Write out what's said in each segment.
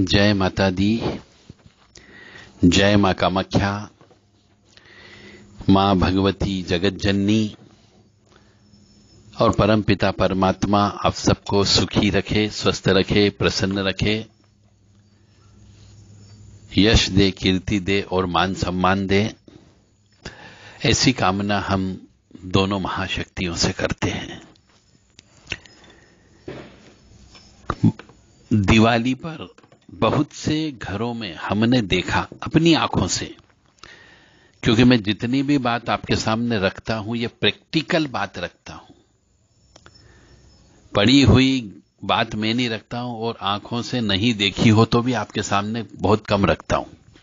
जय माता दी जय मां कामाख्या मां भगवती जगत जननी और परम पिता परमात्मा आप सबको सुखी रखे स्वस्थ रखे प्रसन्न रखे यश दे कीर्ति दे और मान सम्मान दे ऐसी कामना हम दोनों महाशक्तियों से करते हैं दिवाली पर बहुत से घरों में हमने देखा अपनी आंखों से क्योंकि मैं जितनी भी बात आपके सामने रखता हूं यह प्रैक्टिकल बात रखता हूं पड़ी हुई बात मैं नहीं रखता हूं और आंखों से नहीं देखी हो तो भी आपके सामने बहुत कम रखता हूं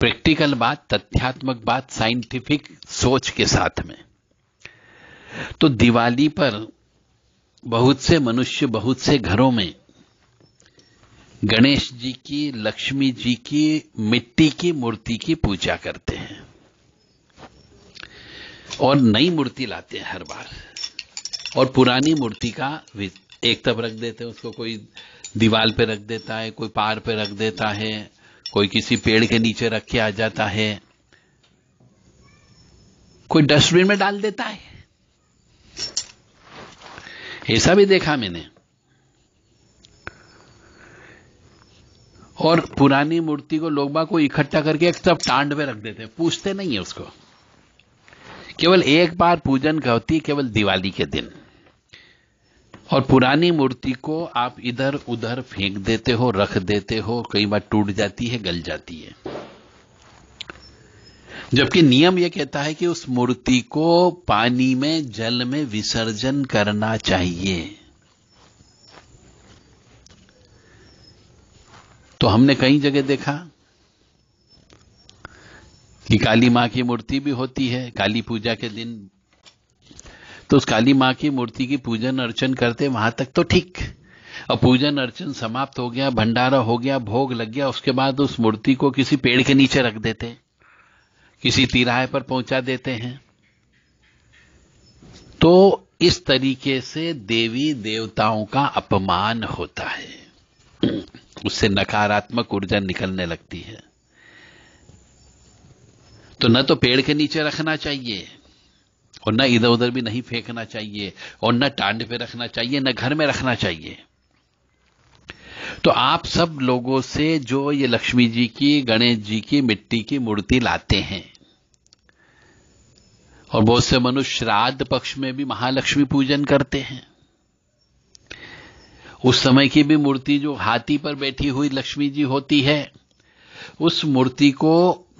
प्रैक्टिकल बात तथ्यात्मक बात साइंटिफिक सोच के साथ में तो दिवाली पर बहुत से मनुष्य बहुत से घरों में गणेश जी की लक्ष्मी जी की मिट्टी की मूर्ति की पूजा करते हैं और नई मूर्ति लाते हैं हर बार और पुरानी मूर्ति का एक तब रख देते हैं उसको कोई दीवाल पे रख देता है कोई पार पे रख देता है कोई किसी पेड़ के नीचे रख के आ जाता है कोई डस्टबिन में डाल देता है ऐसा भी देखा मैंने और पुरानी मूर्ति को लोग बाग को इकट्ठा करके एक तरफ टांड में रख देते पूछते नहीं है उसको केवल एक बार पूजन का होती है केवल दिवाली के दिन और पुरानी मूर्ति को आप इधर उधर फेंक देते हो रख देते हो कई बार टूट जाती है गल जाती है जबकि नियम यह कहता है कि उस मूर्ति को पानी में जल में विसर्जन करना चाहिए तो हमने कई जगह देखा कि काली मां की मूर्ति भी होती है काली पूजा के दिन तो उस काली मां की मूर्ति की पूजन अर्चन करते वहां तक तो ठीक और पूजन अर्चन समाप्त हो गया भंडारा हो गया भोग लग गया उसके बाद उस मूर्ति को किसी पेड़ के नीचे रख देते किसी तिराहे पर पहुंचा देते हैं तो इस तरीके से देवी देवताओं का अपमान होता है उससे नकारात्मक ऊर्जा निकलने लगती है तो न तो पेड़ के नीचे रखना चाहिए और न इधर उधर भी नहीं फेंकना चाहिए और न टांड पे रखना चाहिए न घर में रखना चाहिए तो आप सब लोगों से जो ये लक्ष्मी जी की गणेश जी की मिट्टी की मूर्ति लाते हैं और बहुत से मनुष्य श्राद्ध पक्ष में भी महालक्ष्मी पूजन करते हैं उस समय की भी मूर्ति जो हाथी पर बैठी हुई लक्ष्मी जी होती है उस मूर्ति को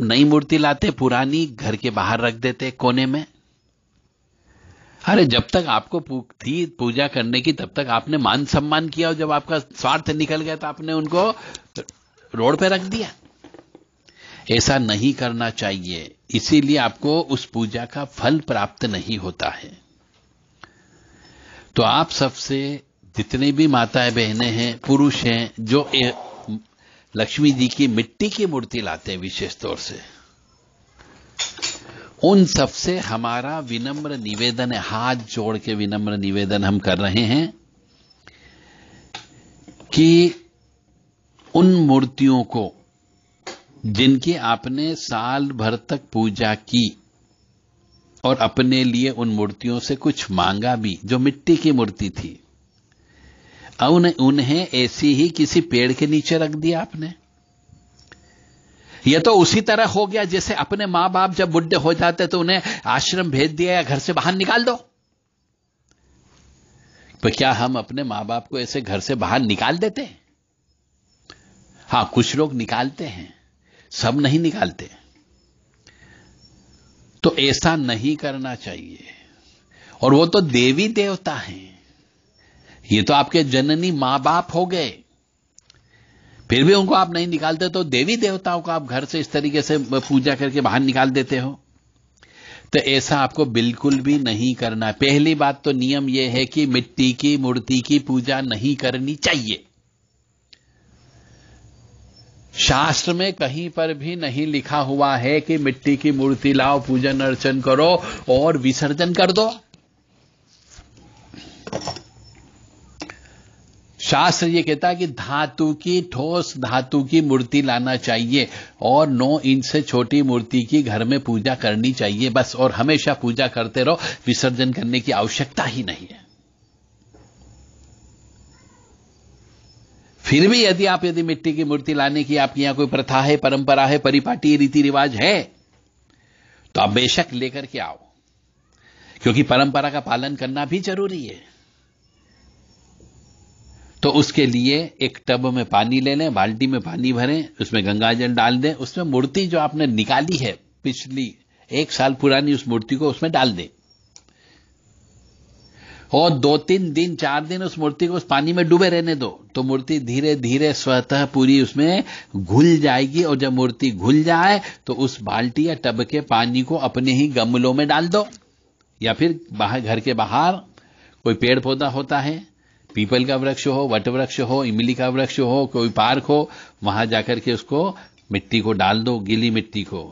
नई मूर्ति लाते पुरानी घर के बाहर रख देते कोने में अरे जब तक आपको थी पूजा करने की तब तक आपने मान सम्मान किया और जब आपका स्वार्थ निकल गया तो आपने उनको रोड पे रख दिया ऐसा नहीं करना चाहिए इसीलिए आपको उस पूजा का फल प्राप्त नहीं होता है तो आप सबसे जितनी भी माताएं बहने हैं पुरुष हैं जो लक्ष्मी जी की मिट्टी की मूर्ति लाते हैं विशेष तौर से उन सबसे हमारा विनम्र निवेदन है हाथ जोड़ के विनम्र निवेदन हम कर रहे हैं कि उन मूर्तियों को जिनकी आपने साल भर तक पूजा की और अपने लिए उन मूर्तियों से कुछ मांगा भी जो मिट्टी की मूर्ति थी उन्हें ऐसी ही किसी पेड़ के नीचे रख दिया आपने यह तो उसी तरह हो गया जैसे अपने मां बाप जब बुढ़े हो जाते तो उन्हें आश्रम भेज दिया या घर से बाहर निकाल दो तो क्या हम अपने मां बाप को ऐसे घर से बाहर निकाल देते हां कुछ लोग निकालते हैं सब नहीं निकालते तो ऐसा नहीं करना चाहिए और वो तो देवी देवता हैं ये तो आपके जननी मां बाप हो गए फिर भी उनको आप नहीं निकालते तो देवी देवताओं को आप घर से इस तरीके से पूजा करके बाहर निकाल देते हो तो ऐसा आपको बिल्कुल भी नहीं करना पहली बात तो नियम यह है कि मिट्टी की मूर्ति की पूजा नहीं करनी चाहिए शास्त्र में कहीं पर भी नहीं लिखा हुआ है कि मिट्टी की मूर्ति लाओ पूजन अर्चन करो और विसर्जन कर दो शास्त्र ये कहता है कि धातु की ठोस धातु की मूर्ति लाना चाहिए और नौ इंच से छोटी मूर्ति की घर में पूजा करनी चाहिए बस और हमेशा पूजा करते रहो विसर्जन करने की आवश्यकता ही नहीं है फिर भी यदि आप यदि मिट्टी की मूर्ति लाने की आपके यहां कोई प्रथा है परंपरा है परिपाटी रीति रिवाज है तो आप बेशक लेकर के आओ क्योंकि परंपरा का पालन करना भी जरूरी है तो उसके लिए एक टब में पानी ले लें बाल्टी में पानी भरें उसमें गंगा जल डाल दें उसमें मूर्ति जो आपने निकाली है पिछली एक साल पुरानी उस मूर्ति को उसमें डाल दें और दो तीन दिन चार दिन उस मूर्ति को उस पानी में डूबे रहने दो तो मूर्ति धीरे धीरे स्वतः पूरी उसमें घुल जाएगी और जब मूर्ति घुल जाए तो उस बाल्टी या टब के पानी को अपने ही गमलों में डाल दो या फिर बाहर घर के बाहर कोई पेड़ पौधा होता है पीपल का वृक्ष हो वट वृक्ष हो इमली का वृक्ष हो कोई पार्क हो वहां जाकर के उसको मिट्टी को डाल दो गीली मिट्टी को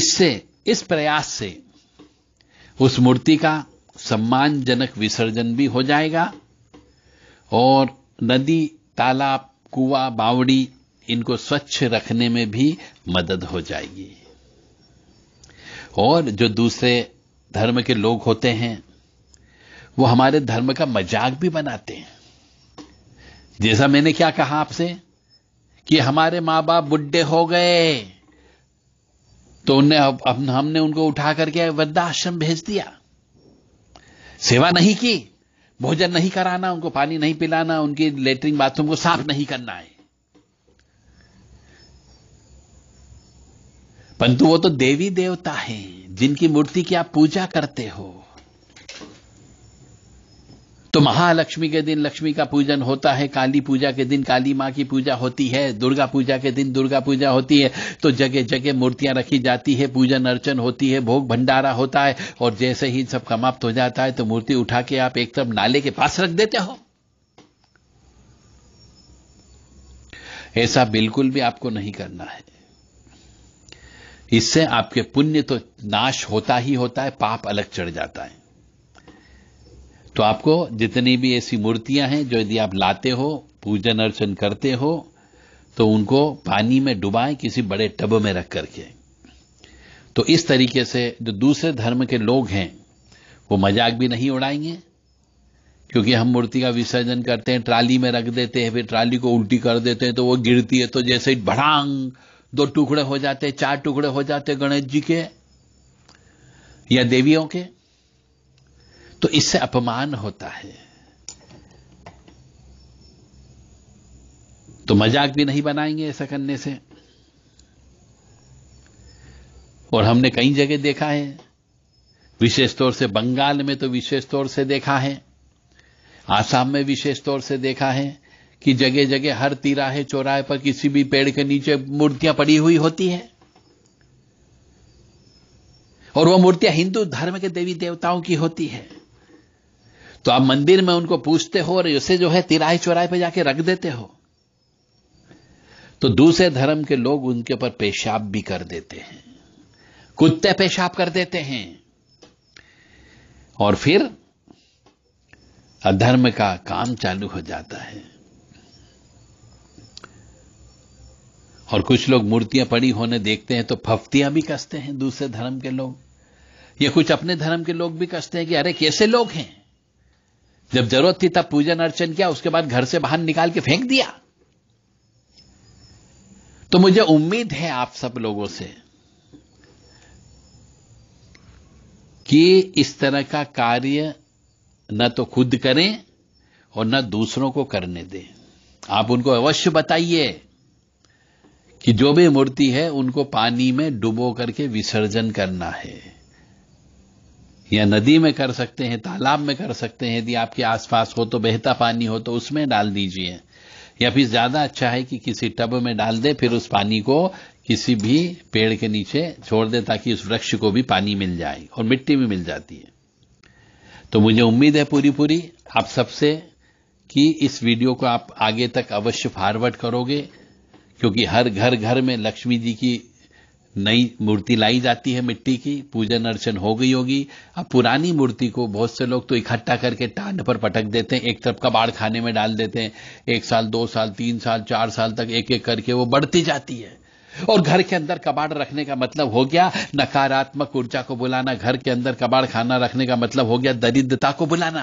इससे इस प्रयास से उस मूर्ति का सम्मानजनक विसर्जन भी हो जाएगा और नदी तालाब कुआ बावड़ी इनको स्वच्छ रखने में भी मदद हो जाएगी और जो दूसरे धर्म के लोग होते हैं वो हमारे धर्म का मजाक भी बनाते हैं जैसा मैंने क्या कहा आपसे कि हमारे मां बाप बुढ़े हो गए तो उनने हमने उनको उठा करके वृद्धाश्रम भेज दिया सेवा नहीं की भोजन नहीं कराना उनको पानी नहीं पिलाना उनकी लेटरिन बाथरूम को साफ नहीं करना है परंतु वो तो देवी देवता हैं जिनकी मूर्ति की आप पूजा करते हो तो महालक्ष्मी के दिन लक्ष्मी का पूजन होता है काली पूजा के दिन काली माँ की पूजा होती है दुर्गा पूजा के दिन दुर्गा पूजा होती है तो जगह जगह मूर्तियां रखी जाती है पूजन अर्चन होती है भोग भंडारा होता है और जैसे ही सब समाप्त हो जाता है तो मूर्ति उठा के आप एक तरफ नाले के पास रख देते हो ऐसा बिल्कुल भी आपको नहीं करना है इससे आपके पुण्य तो नाश होता ही होता है पाप अलग चढ़ जाता है तो आपको जितनी भी ऐसी मूर्तियां हैं जो यदि आप लाते हो पूजन अर्चन करते हो तो उनको पानी में डुबाएं किसी बड़े टब में रख करके तो इस तरीके से जो दूसरे धर्म के लोग हैं वो मजाक भी नहीं उड़ाएंगे क्योंकि हम मूर्ति का विसर्जन करते हैं ट्राली में रख देते हैं फिर ट्राली को उल्टी कर देते हैं तो वो गिरती है तो जैसे ही भड़ांग दो टुकड़े हो जाते चार टुकड़े हो जाते गणेश जी के या देवियों के तो इससे अपमान होता है तो मजाक भी नहीं बनाएंगे ऐसा करने से और हमने कई जगह देखा है विशेष तौर से बंगाल में तो विशेष तौर से देखा है आसाम में विशेष तौर से देखा है कि जगह जगह हर तिराहे चौराहे पर किसी भी पेड़ के नीचे मूर्तियां पड़ी हुई होती है और वह मूर्तियां हिंदू धर्म के देवी देवताओं की होती है तो आप मंदिर में उनको पूछते हो और उसे जो है तिराई चौराई पे जाके रख देते हो तो दूसरे धर्म के लोग उनके ऊपर पेशाब भी कर देते हैं कुत्ते पेशाब कर देते हैं और फिर अधर्म का काम चालू हो जाता है और कुछ लोग मूर्तियां पड़ी होने देखते हैं तो फफ्तियां भी कसते हैं दूसरे धर्म के लोग ये कुछ अपने धर्म के लोग भी कसते हैं कि अरे कैसे लोग हैं जब जरूरत थी तब पूजन अर्चन किया उसके बाद घर से बाहर निकाल के फेंक दिया तो मुझे उम्मीद है आप सब लोगों से कि इस तरह का कार्य न तो खुद करें और न दूसरों को करने दें आप उनको अवश्य बताइए कि जो भी मूर्ति है उनको पानी में डुबो करके विसर्जन करना है या नदी में कर सकते हैं तालाब में कर सकते हैं यदि आपके आसपास हो तो बहता पानी हो तो उसमें डाल दीजिए या फिर ज्यादा अच्छा है कि किसी टब में डाल दे फिर उस पानी को किसी भी पेड़ के नीचे छोड़ दे ताकि उस वृक्ष को भी पानी मिल जाए और मिट्टी भी मिल जाती है तो मुझे उम्मीद है पूरी पूरी आप सबसे कि इस वीडियो को आप आगे तक अवश्य फॉरवर्ड करोगे क्योंकि हर घर घर में लक्ष्मी जी की नई मूर्ति लाई जाती है मिट्टी की पूजन अर्चन हो गई होगी अब पुरानी मूर्ति को बहुत से लोग तो इकट्ठा करके टांड पर पटक देते हैं एक तरफ कबाड़ खाने में डाल देते हैं एक साल दो साल तीन साल चार साल तक एक एक करके वो बढ़ती जाती है और घर के अंदर कबाड़ रखने का मतलब हो गया नकारात्मक ऊर्जा को बुलाना घर के अंदर कबाड़ खाना रखने का मतलब हो गया दरिद्रता को बुलाना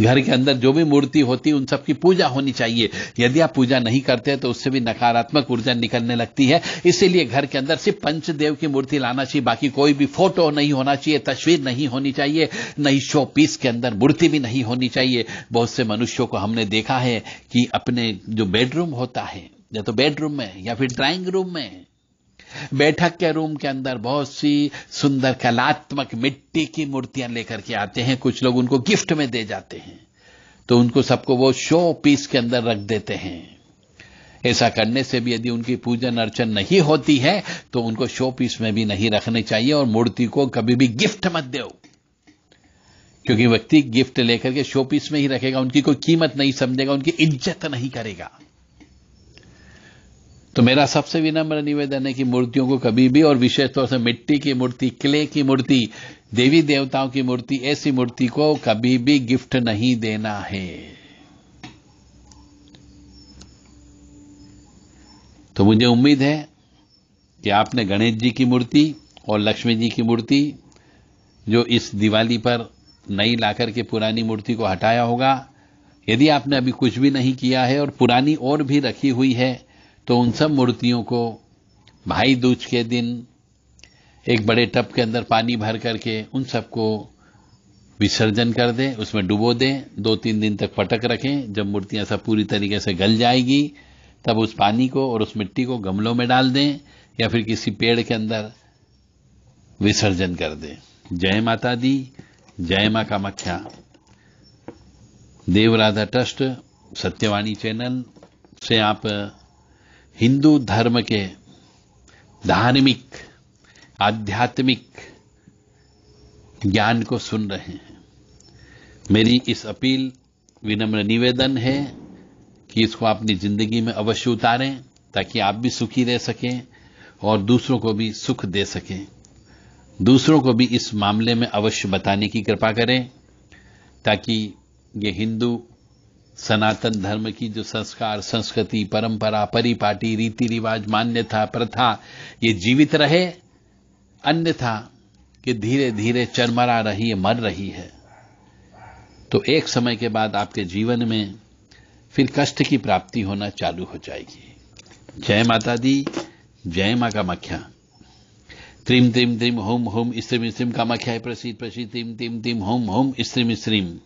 घर के अंदर जो भी मूर्ति होती है उन सबकी पूजा होनी चाहिए यदि आप पूजा नहीं करते हैं तो उससे भी नकारात्मक ऊर्जा निकलने लगती है इसीलिए घर के अंदर सिर्फ पंचदेव की मूर्ति लाना चाहिए बाकी कोई भी फोटो नहीं होना चाहिए तस्वीर नहीं होनी चाहिए नहीं शो पीस के अंदर मूर्ति भी नहीं होनी चाहिए बहुत से मनुष्यों को हमने देखा है कि अपने जो बेडरूम होता है या तो बेडरूम में या फिर ड्राइंग रूम में बैठक के रूम के अंदर बहुत सी सुंदर कलात्मक मिट्टी की मूर्तियां लेकर के आते हैं कुछ लोग उनको गिफ्ट में दे जाते हैं तो उनको सबको वो शो पीस के अंदर रख देते हैं ऐसा करने से भी यदि उनकी पूजन अर्चन नहीं होती है तो उनको शो पीस में भी नहीं रखने चाहिए और मूर्ति को कभी भी गिफ्ट मत दो क्योंकि व्यक्ति गिफ्ट लेकर के शो पीस में ही रखेगा उनकी कोई कीमत नहीं समझेगा उनकी इज्जत नहीं करेगा तो मेरा सबसे विनम्र निवेदन है कि मूर्तियों को कभी भी और विशेष तौर से मिट्टी की मूर्ति क्ले की मूर्ति देवी देवताओं की मूर्ति ऐसी मूर्ति को कभी भी गिफ्ट नहीं देना है तो मुझे उम्मीद है कि आपने गणेश जी की मूर्ति और लक्ष्मी जी की मूर्ति जो इस दिवाली पर नई लाकर के पुरानी मूर्ति को हटाया होगा यदि आपने अभी कुछ भी नहीं किया है और पुरानी और भी रखी हुई है तो उन सब मूर्तियों को भाई दूज के दिन एक बड़े टप के अंदर पानी भर करके उन सबको विसर्जन कर दें उसमें डुबो दें दो तीन दिन तक पटक रखें जब मूर्तियां सब पूरी तरीके से गल जाएगी तब उस पानी को और उस मिट्टी को गमलों में डाल दें या फिर किसी पेड़ के अंदर विसर्जन कर दें जय माता दी जय मां का मख्या देवराधा ट्रस्ट सत्यवाणी चैनल से आप हिंदू धर्म के धार्मिक आध्यात्मिक ज्ञान को सुन रहे हैं मेरी इस अपील विनम्र निवेदन है कि इसको अपनी जिंदगी में अवश्य उतारें ताकि आप भी सुखी रह सकें और दूसरों को भी सुख दे सकें दूसरों को भी इस मामले में अवश्य बताने की कृपा करें ताकि ये हिंदू सनातन धर्म की जो संस्कार संस्कृति परंपरा परिपाटी रीति रिवाज मान्यता प्रथा ये जीवित रहे अन्यथा कि धीरे धीरे चरमरा रही है मर रही है तो एक समय के बाद आपके जीवन में फिर कष्ट की प्राप्ति होना चालू हो जाएगी जय माता दी जय मां का मख्या त्रिम त्रिम त्रिम होम होम स्त्रीम स्त्रीम का मख्या प्रसिद्ध प्रसिद्ध त्रिम त्रिम त्रिम होम होम स्त्रीम स्त्रीम